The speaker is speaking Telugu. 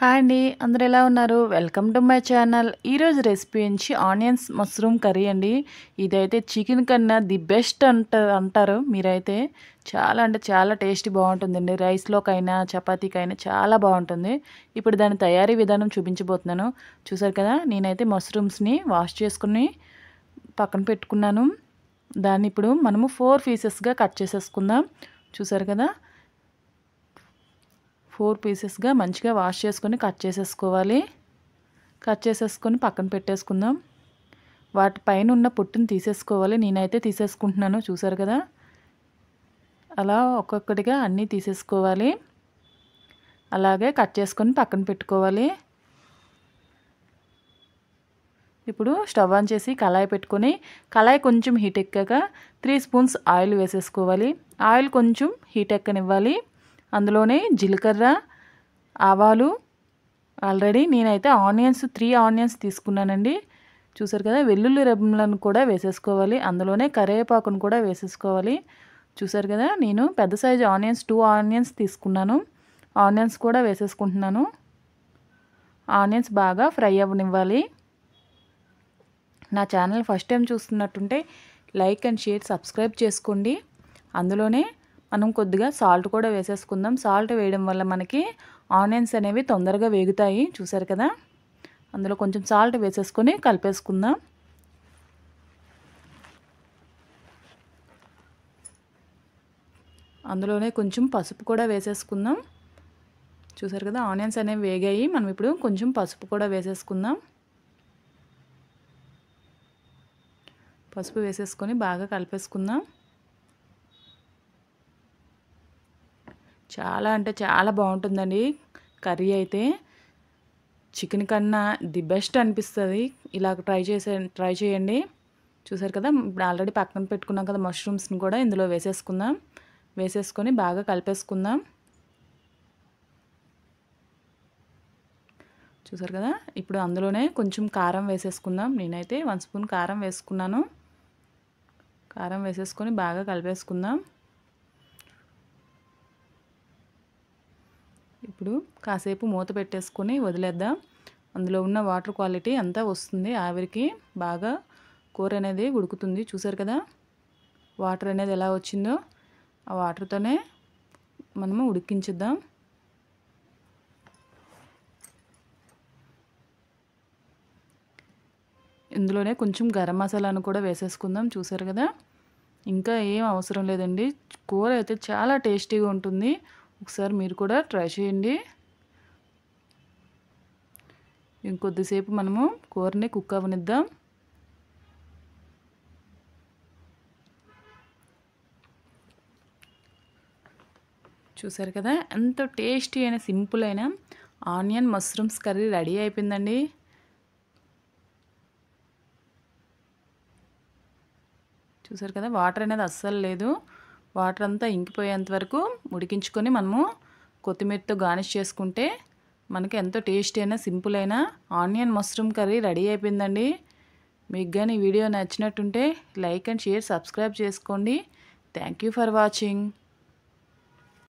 హాయ్ అండి అందరు ఎలా ఉన్నారు వెల్కమ్ టు మై ఛానల్ ఈరోజు రెసిపీ నుంచి ఆనియన్స్ మష్రూమ్ కర్రీ అండి ఇదైతే చికెన్ కన్నా ది బెస్ట్ అంట అంటారు మీరైతే చాలా అంటే చాలా టేస్ట్ బాగుంటుందండి రైస్లోకైనా చపాతీకైనా చాలా బాగుంటుంది ఇప్పుడు దాని తయారీ విధానం చూపించబోతున్నాను చూసారు కదా నేనైతే మష్రూమ్స్ని వాష్ చేసుకుని పక్కన పెట్టుకున్నాను దాన్ని ఇప్పుడు మనము ఫోర్ పీసెస్గా కట్ చేసేసుకుందాం చూసారు కదా ఫోర్ పీసెస్గా మంచిగా వాష్ చేసుకొని కట్ చేసేసుకోవాలి కట్ చేసేసుకొని పక్కన పెట్టేసుకుందాం వాటి పైన ఉన్న పొట్టుని తీసేసుకోవాలి నేనైతే తీసేసుకుంటున్నాను చూసారు కదా అలా ఒక్కొక్కటిగా అన్నీ తీసేసుకోవాలి అలాగే కట్ చేసుకొని పక్కన పెట్టుకోవాలి ఇప్పుడు స్టవ్ ఆన్ చేసి కళాయి పెట్టుకొని కళాయి కొంచెం హీట్ ఎక్కాక త్రీ స్పూన్స్ ఆయిల్ వేసేసుకోవాలి ఆయిల్ కొంచెం హీట్ ఎక్కనివ్వాలి అందులోనే జీలకర్ర ఆవాలు ఆల్రెడీ నేనైతే ఆనియన్స్ త్రీ ఆనియన్స్ తీసుకున్నానండి చూసారు కదా వెల్లుల్లి రెబ్బలను కూడా వేసేసుకోవాలి అందులోనే కరివేపాకును కూడా వేసేసుకోవాలి చూసారు కదా నేను పెద్ద సైజు ఆనియన్స్ టూ ఆనియన్స్ తీసుకున్నాను ఆనియన్స్ కూడా వేసేసుకుంటున్నాను ఆనియన్స్ బాగా ఫ్రై అవ్వనివ్వాలి నా ఛానల్ ఫస్ట్ టైం చూస్తున్నట్టుంటే లైక్ అండ్ షేర్ సబ్స్క్రైబ్ చేసుకోండి అందులోనే మనం కొద్దిగా సాల్ట్ కూడా వేసేసుకుందాం సాల్ట్ వేయడం వల్ల మనకి ఆనియన్స్ అనేవి తొందరగా వేగుతాయి చూసారు కదా అందులో కొంచెం సాల్ట్ వేసేసుకొని కలిపేసుకుందాం అందులోనే కొంచెం పసుపు కూడా వేసేసుకుందాం చూసారు కదా ఆనియన్స్ అనేవి వేగాయి మనం ఇప్పుడు కొంచెం పసుపు కూడా వేసేసుకుందాం పసుపు వేసేసుకొని బాగా కలిపేసుకుందాం చాలా అంటే చాలా బాగుంటుందండి కర్రీ అయితే చికెన్ కన్నా ది బెస్ట్ అనిపిస్తుంది ఇలా ట్రై చేసే ట్రై చేయండి చూసారు కదా ఇప్పుడు ఆల్రెడీ పక్కన పెట్టుకున్నాం కదా మష్రూమ్స్ని కూడా ఇందులో వేసేసుకుందాం వేసేసుకొని బాగా కలిపేసుకుందాం చూసారు కదా ఇప్పుడు అందులోనే కొంచెం కారం వేసేసుకుందాం నేనైతే వన్ స్పూన్ కారం వేసుకున్నాను కారం వేసేసుకొని బాగా కలిపేసుకుందాం ఇప్పుడు కాసేపు మూత పెట్టేసుకొని వదిలేద్దాం అందులో ఉన్న వాటర్ క్వాలిటీ అంతా వస్తుంది ఆవిరికి బాగా కూర అనేది ఉడుకుతుంది చూసారు కదా వాటర్ అనేది ఎలా వచ్చిందో ఆ వాటర్తోనే మనము ఉడికించుద్దాం ఇందులోనే కొంచెం గరం మసాలాను కూడా వేసేసుకుందాం చూసారు కదా ఇంకా ఏం అవసరం లేదండి కూర అయితే చాలా టేస్టీగా ఉంటుంది ఒకసారి మీరు కూడా ట్రై చేయండి ఇంకొద్దిసేపు మనము కూరని కుక్ అవనిద్దాం చూసారు కదా ఎంతో టేస్టీ అయిన సింపుల్ అయిన ఆనియన్ మష్రూమ్స్ కర్రీ రెడీ అయిపోయిందండి చూసారు కదా వాటర్ అనేది అస్సలు లేదు వాటర్ అంతా ఇంకిపోయేంత వరకు ఉడికించుకొని మనము కొత్తిమీరతో గార్నిష్ చేసుకుంటే మనకి ఎంతో టేస్ట్ అయినా సింపుల్ అయినా ఆనియన్ మష్రూమ్ కర్రీ రెడీ అయిపోయిందండి మీకు కానీ వీడియో నచ్చినట్టుంటే లైక్ అండ్ షేర్ సబ్స్క్రైబ్ చేసుకోండి థ్యాంక్ యూ ఫర్ వాచింగ్